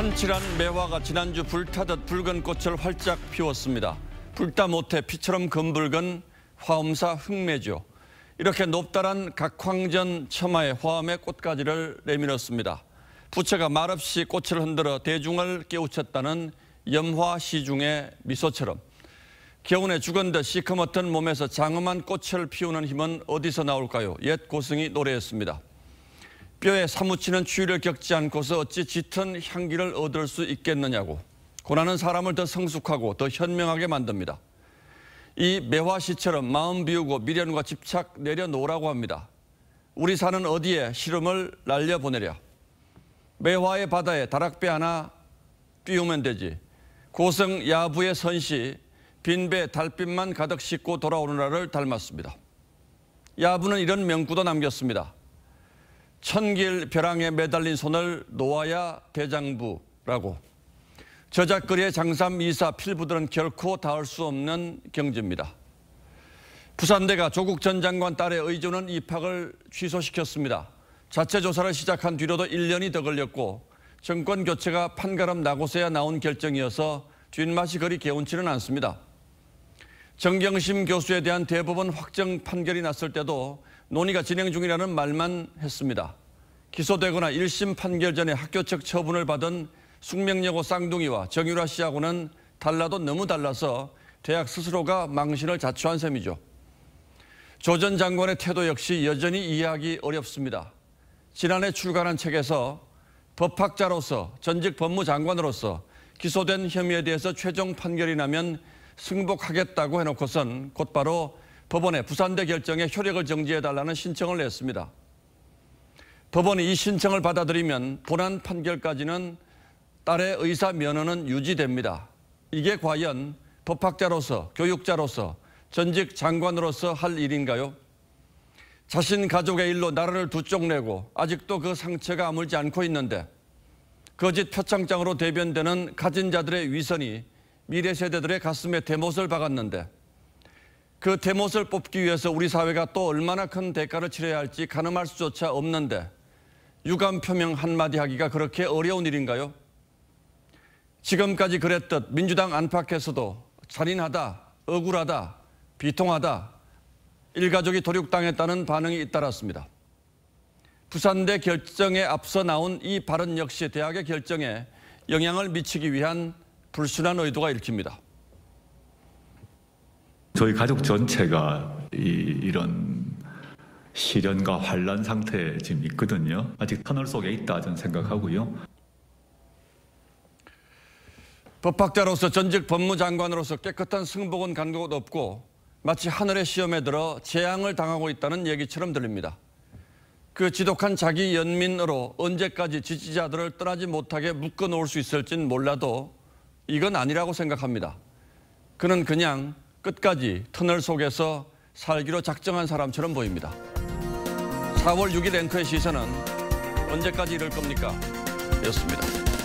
선칠한 매화가 지난주 불타듯 붉은 꽃을 활짝 피웠습니다. 불타 못해 피처럼 검붉은 화엄사 흑매죠 이렇게 높다란 각황전 처마의 화엄의 꽃가지를 내밀었습니다. 부채가 말없이 꽃을 흔들어 대중을 깨우쳤다는 염화시중의 미소처럼 겨운에 죽은 듯 시커멓던 몸에서 장엄한 꽃을 피우는 힘은 어디서 나올까요? 옛 고승이 노래했습니다. 뼈에 사무치는 추위를 겪지 않고서 어찌 짙은 향기를 얻을 수 있겠느냐고 고난은 사람을 더 성숙하고 더 현명하게 만듭니다. 이 매화시처럼 마음 비우고 미련과 집착 내려놓으라고 합니다. 우리 사는 어디에 시름을 날려보내랴. 매화의 바다에 다락배 하나 띄우면 되지. 고성 야부의 선시 빈배 달빛만 가득 싣고 돌아오는 날를 닮았습니다. 야부는 이런 명구도 남겼습니다. 천길 벼랑에 매달린 손을 놓아야 대장부라고 저작거리의 장삼 이사 필부들은 결코 닿을 수 없는 경지입니다. 부산대가 조국 전 장관 딸의 의존은 입학을 취소시켰습니다. 자체 조사를 시작한 뒤로도 1년이 더 걸렸고 정권 교체가 판가름 나고서야 나온 결정이어서 뒷맛이 그리 개운치는 않습니다. 정경심 교수에 대한 대법원 확정 판결이 났을 때도 논의가 진행 중이라는 말만 했습니다. 기소되거나 1심 판결 전에 학교 측 처분을 받은 숙명여고 쌍둥이와 정유라 씨하고는 달라도 너무 달라서 대학 스스로가 망신을 자초한 셈이죠. 조전 장관의 태도 역시 여전히 이해하기 어렵습니다. 지난해 출간한 책에서 법학자로서 전직 법무장관으로서 기소된 혐의에 대해서 최종 판결이 나면 승복하겠다고 해놓고선 곧바로 법원에 부산대 결정에 효력을 정지해달라는 신청을 냈습니다. 법원이 이 신청을 받아들이면 본안 판결까지는 딸의 의사 면허는 유지됩니다. 이게 과연 법학자로서 교육자로서 전직 장관으로서 할 일인가요? 자신 가족의 일로 나라를 두 쪽 내고 아직도 그 상처가 아물지 않고 있는데 거짓 표창장으로 대변되는 가진 자들의 위선이 미래 세대들의 가슴에 대못을 박았는데 그 대못을 뽑기 위해서 우리 사회가 또 얼마나 큰 대가를 치러야 할지 가늠할 수조차 없는데 유감 표명 한마디 하기가 그렇게 어려운 일인가요? 지금까지 그랬듯 민주당 안팎에서도 잔인하다, 억울하다, 비통하다, 일가족이 도륙당했다는 반응이 잇따랐습니다. 부산대 결정에 앞서 나온 이 발언 역시 대학의 결정에 영향을 미치기 위한 불순한 의도가 읽힙니다. 저희 가족 전체가 이, 이런 시련과 환란 상태에 지금 있거든요. 아직 터널 속에 있다 저는 생각하고요. 법학자로서 전직 법무장관으로서 깨끗한 승복은 간곳 없고 마치 하늘의 시험에 들어 재앙을 당하고 있다는 얘기처럼 들립니다. 그 지독한 자기 연민으로 언제까지 지지자들을 떠나지 못하게 묶어놓을 수 있을진 몰라도 이건 아니라고 생각합니다. 그는 그냥 끝까지 터널 속에서 살기로 작정한 사람처럼 보입니다. 4월 6일 앵커의 시선은 언제까지 이럴 겁니까? 였습니다.